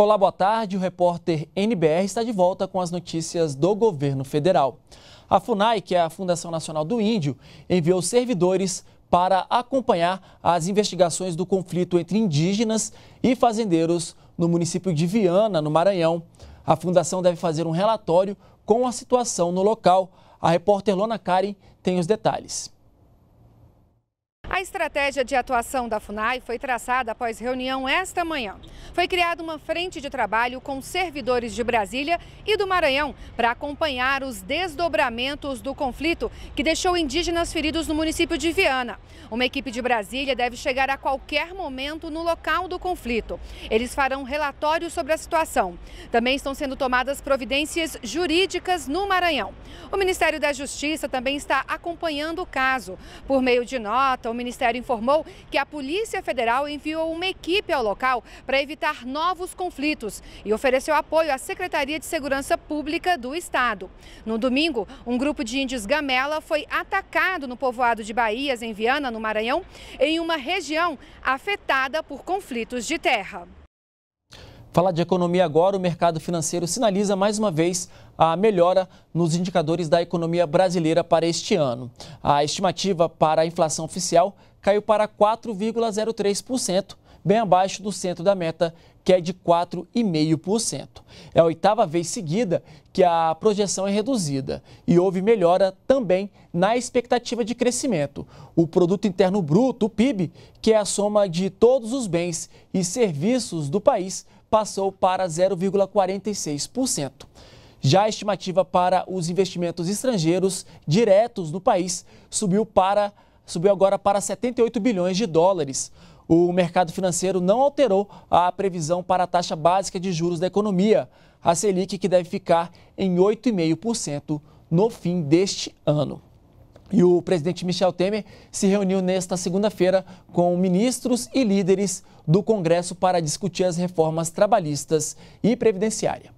Olá, boa tarde. O repórter NBR está de volta com as notícias do governo federal. A FUNAI, que é a Fundação Nacional do Índio, enviou servidores para acompanhar as investigações do conflito entre indígenas e fazendeiros no município de Viana, no Maranhão. A fundação deve fazer um relatório com a situação no local. A repórter Lona Karen tem os detalhes. A estratégia de atuação da FUNAI foi traçada após reunião esta manhã. Foi criada uma frente de trabalho com servidores de Brasília e do Maranhão para acompanhar os desdobramentos do conflito que deixou indígenas feridos no município de Viana. Uma equipe de Brasília deve chegar a qualquer momento no local do conflito. Eles farão relatórios sobre a situação. Também estão sendo tomadas providências jurídicas no Maranhão. O Ministério da Justiça também está acompanhando o caso. Por meio de nota, o Ministério informou que a Polícia Federal enviou uma equipe ao local para evitar novos conflitos e ofereceu apoio à Secretaria de Segurança Pública do Estado. No domingo, um grupo de índios gamela foi atacado no povoado de Bahias, em Viana, no Maranhão, em uma região afetada por conflitos de terra. Falar de economia agora, o mercado financeiro sinaliza mais uma vez a melhora nos indicadores da economia brasileira para este ano. A estimativa para a inflação oficial caiu para 4,03%, bem abaixo do centro da meta, que é de 4,5%. É a oitava vez seguida que a projeção é reduzida e houve melhora também na expectativa de crescimento. O produto interno bruto, o PIB, que é a soma de todos os bens e serviços do país, passou para 0,46%. Já a estimativa para os investimentos estrangeiros diretos no país subiu para subiu agora para 78 bilhões de dólares. O mercado financeiro não alterou a previsão para a taxa básica de juros da economia, a Selic, que deve ficar em 8,5% no fim deste ano. E o presidente Michel Temer se reuniu nesta segunda-feira com ministros e líderes do Congresso para discutir as reformas trabalhistas e previdenciária.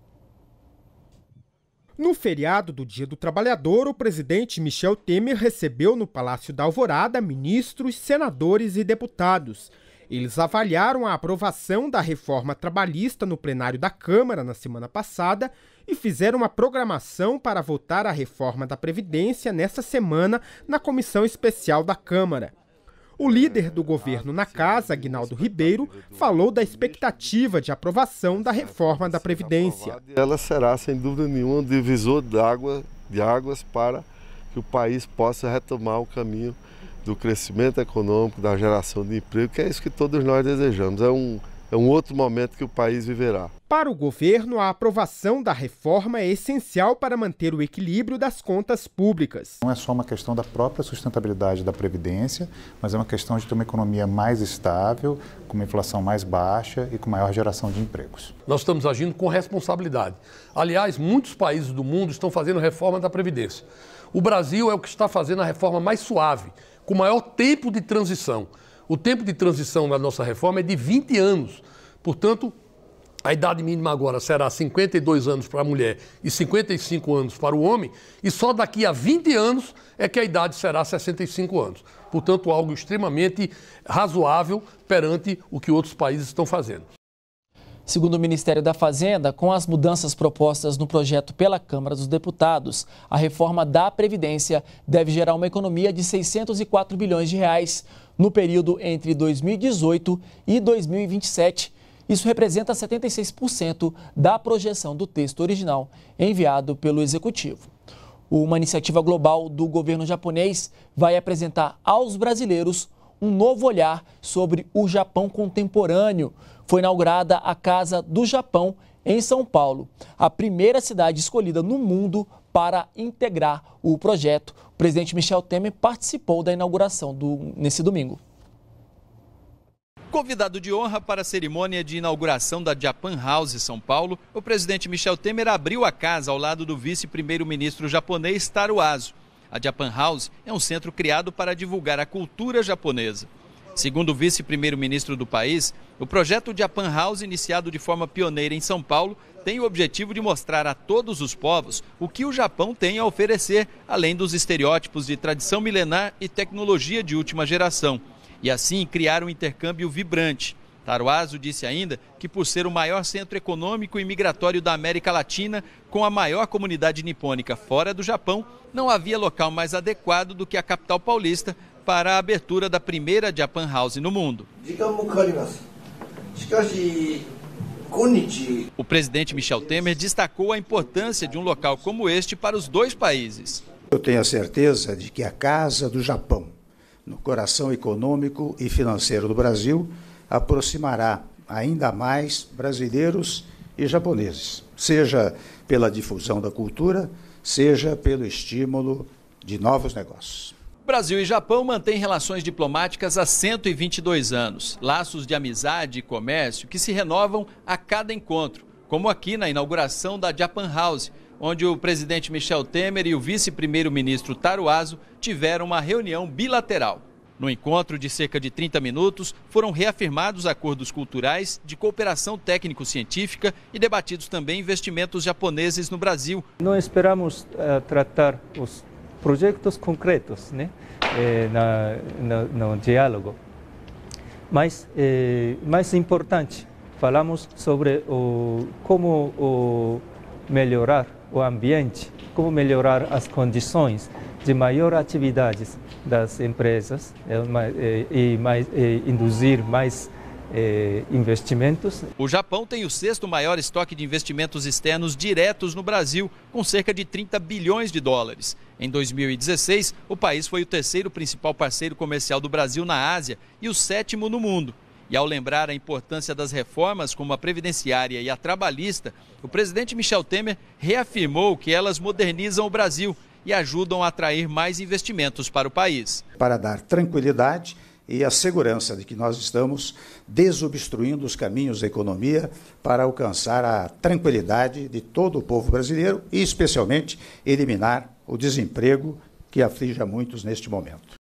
No feriado do Dia do Trabalhador, o presidente Michel Temer recebeu no Palácio da Alvorada ministros, senadores e deputados. Eles avaliaram a aprovação da reforma trabalhista no plenário da Câmara na semana passada e fizeram uma programação para votar a reforma da Previdência nesta semana na Comissão Especial da Câmara. O líder do governo na casa, Aguinaldo Ribeiro, falou da expectativa de aprovação da reforma da Previdência. Ela será, sem dúvida nenhuma, um divisor de, água, de águas para que o país possa retomar o caminho do crescimento econômico, da geração de emprego, que é isso que todos nós desejamos. É um, é um outro momento que o país viverá. Para o governo, a aprovação da reforma é essencial para manter o equilíbrio das contas públicas. Não é só uma questão da própria sustentabilidade da Previdência, mas é uma questão de ter uma economia mais estável, com uma inflação mais baixa e com maior geração de empregos. Nós estamos agindo com responsabilidade. Aliás, muitos países do mundo estão fazendo reforma da Previdência. O Brasil é o que está fazendo a reforma mais suave, com maior tempo de transição. O tempo de transição na nossa reforma é de 20 anos. Portanto, a idade mínima agora será 52 anos para a mulher e 55 anos para o homem, e só daqui a 20 anos é que a idade será 65 anos. Portanto, algo extremamente razoável perante o que outros países estão fazendo. Segundo o Ministério da Fazenda, com as mudanças propostas no projeto pela Câmara dos Deputados, a reforma da Previdência deve gerar uma economia de 604 bilhões de reais no período entre 2018 e 2027. Isso representa 76% da projeção do texto original enviado pelo Executivo. Uma iniciativa global do governo japonês vai apresentar aos brasileiros um novo olhar sobre o Japão contemporâneo. Foi inaugurada a Casa do Japão em São Paulo, a primeira cidade escolhida no mundo para integrar o projeto. O presidente Michel Temer participou da inauguração do, nesse domingo. Convidado de honra para a cerimônia de inauguração da Japan House São Paulo, o presidente Michel Temer abriu a casa ao lado do vice-primeiro-ministro japonês Taro Aso. A Japan House é um centro criado para divulgar a cultura japonesa. Segundo o vice-primeiro-ministro do país, o projeto Japan House, iniciado de forma pioneira em São Paulo, tem o objetivo de mostrar a todos os povos o que o Japão tem a oferecer, além dos estereótipos de tradição milenar e tecnologia de última geração, e assim criar um intercâmbio vibrante. Taruazo disse ainda que, por ser o maior centro econômico e migratório da América Latina, com a maior comunidade nipônica fora do Japão, não havia local mais adequado do que a capital paulista para a abertura da primeira Japan House no mundo. O presidente Michel Temer destacou a importância de um local como este para os dois países. Eu tenho a certeza de que a Casa do Japão, no coração econômico e financeiro do Brasil, aproximará ainda mais brasileiros e japoneses, seja pela difusão da cultura, seja pelo estímulo de novos negócios. Brasil e Japão mantêm relações diplomáticas há 122 anos, laços de amizade e comércio que se renovam a cada encontro, como aqui na inauguração da Japan House, onde o presidente Michel Temer e o vice-primeiro-ministro Taro tiveram uma reunião bilateral. No encontro de cerca de 30 minutos, foram reafirmados acordos culturais de cooperação técnico-científica e debatidos também investimentos japoneses no Brasil. Não esperamos uh, tratar os projetos concretos né, eh, na, no, no, diálogo, mas eh, mais importante, falamos sobre o, como o melhorar o ambiente, como melhorar as condições de maior atividades das empresas é, é, e, mais, e é, induzir mais investimentos. O Japão tem o sexto maior estoque de investimentos externos diretos no Brasil, com cerca de 30 bilhões de dólares. Em 2016, o país foi o terceiro principal parceiro comercial do Brasil na Ásia e o sétimo no mundo. E ao lembrar a importância das reformas, como a previdenciária e a trabalhista, o presidente Michel Temer reafirmou que elas modernizam o Brasil e ajudam a atrair mais investimentos para o país. Para dar tranquilidade e a segurança de que nós estamos desobstruindo os caminhos da economia para alcançar a tranquilidade de todo o povo brasileiro e, especialmente, eliminar o desemprego que aflige a muitos neste momento.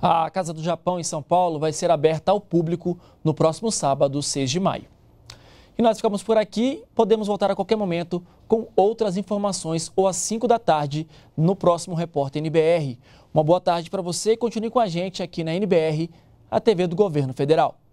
A Casa do Japão, em São Paulo, vai ser aberta ao público no próximo sábado, 6 de maio. E nós ficamos por aqui. Podemos voltar a qualquer momento com outras informações ou às 5 da tarde no próximo Repórter NBR. Uma boa tarde para você e continue com a gente aqui na NBR, a TV do Governo Federal.